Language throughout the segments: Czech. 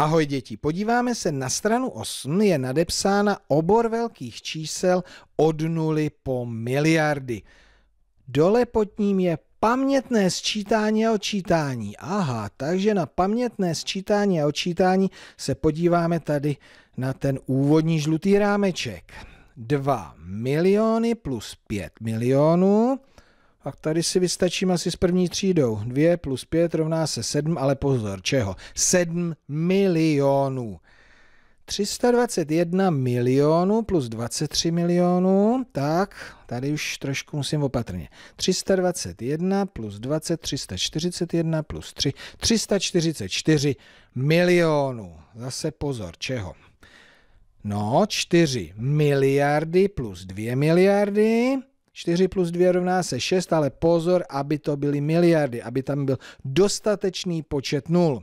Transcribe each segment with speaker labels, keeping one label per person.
Speaker 1: Ahoj děti, podíváme se na stranu 8, je nadepsána obor velkých čísel od nuly po miliardy. Dole pod ním je pamětné sčítání a očítání. Aha, takže na pamětné sčítání a očítání se podíváme tady na ten úvodní žlutý rámeček. 2 miliony plus 5 milionů pak tady si vystačím asi s první třídou. 2 plus 5 rovná se 7, ale pozor, čeho? 7 milionů. 321 milionů plus 23 milionů, tak tady už trošku musím opatrně. 321 plus 20, 341 plus 3, 344 milionů. Zase pozor, čeho? No, 4 miliardy plus 2 miliardy, 4 plus 2 rovná se 6, ale pozor, aby to byly miliardy, aby tam byl dostatečný počet nul.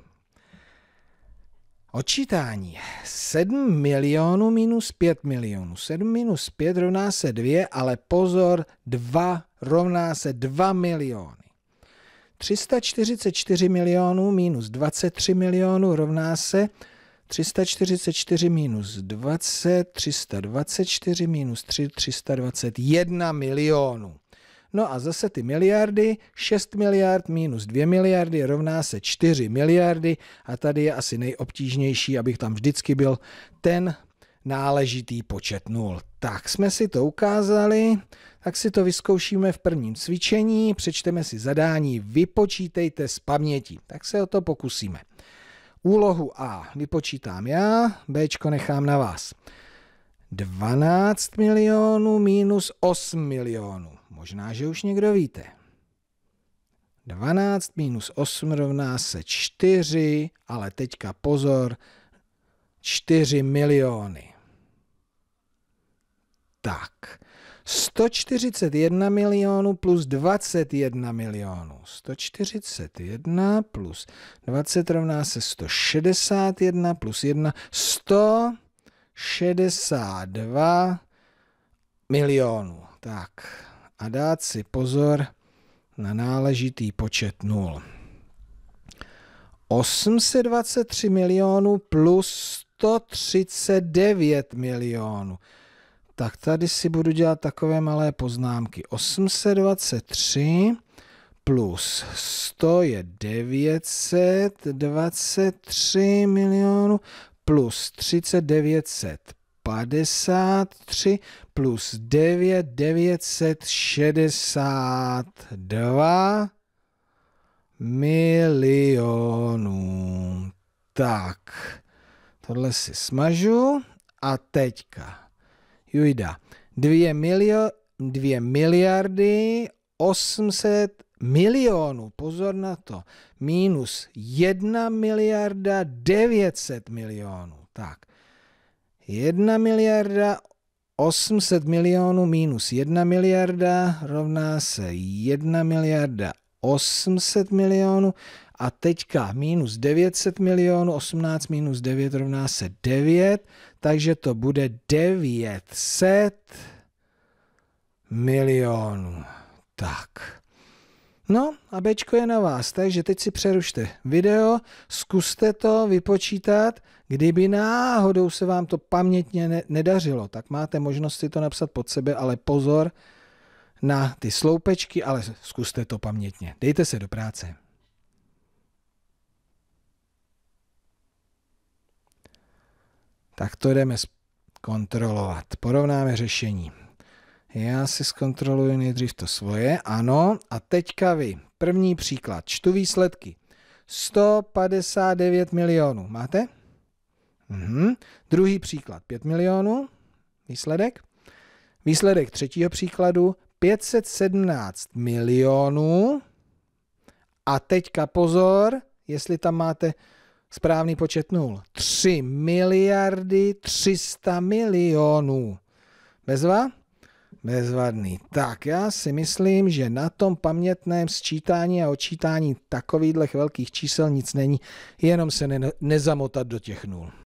Speaker 1: Odčítání. 7 milionů minus 5 milionů. 7 minus 5 rovná se 2, ale pozor, 2 rovná se 2 miliony. 344 milionů minus 23 milionů rovná se 344 minus 20, 324 minus 3, 321 milionů. No a zase ty miliardy, 6 miliard minus 2 miliardy rovná se 4 miliardy a tady je asi nejobtížnější, abych tam vždycky byl ten náležitý počet nul. Tak jsme si to ukázali, tak si to vyzkoušíme v prvním cvičení, přečteme si zadání, vypočítejte z paměti. Tak se o to pokusíme. Úlohu A vypočítám já, B nechám na vás. 12 milionů minus 8 milionů. Možná, že už někdo víte. 12 minus 8 rovná se 4, ale teďka pozor, 4 miliony. Tak, 141 milionů plus 21 milionů. 141 plus 20 rovná se 161 plus 1, 162 milionů. Tak a dát si pozor na náležitý počet nul. 823 milionů plus 139 milionů. Tak tady si budu dělat takové malé poznámky. 823 plus 100 je 923 milionů, plus 3953 plus 9962 milionů. Tak, tohle si smažu a teďka Juida. 2, milio, miliardy 800 milionů, pozor na to, minus 1 miliarda 900 milionů. Tak, 1 miliarda 800 milionů minus 1 miliarda rovná se 1 miliarda 800 milionů. A teďka minus 900 milionů, 18 minus 9 rovná se 9, takže to bude 900 milionů. Tak. No a Bčko je na vás, takže teď si přerušte video, zkuste to vypočítat, kdyby náhodou se vám to pamětně ne- nedařilo, tak máte možnost si to napsat pod sebe, ale pozor na ty sloupečky, ale zkuste to pamětně. Dejte se do práce. Tak to jdeme zkontrolovat. Porovnáme řešení. Já si zkontroluji nejdřív to svoje, ano, a teďka vy. První příklad, čtu výsledky. 159 milionů, máte? Mhm. Druhý příklad, 5 milionů, výsledek. Výsledek třetího příkladu, 517 milionů. A teďka pozor, jestli tam máte Správný počet nul. 3 miliardy 300 milionů. Bezva? Bezvadný. Tak, já si myslím, že na tom pamětném sčítání a očítání takovýchhlech velkých čísel nic není, jenom se ne- nezamotat do těch nul.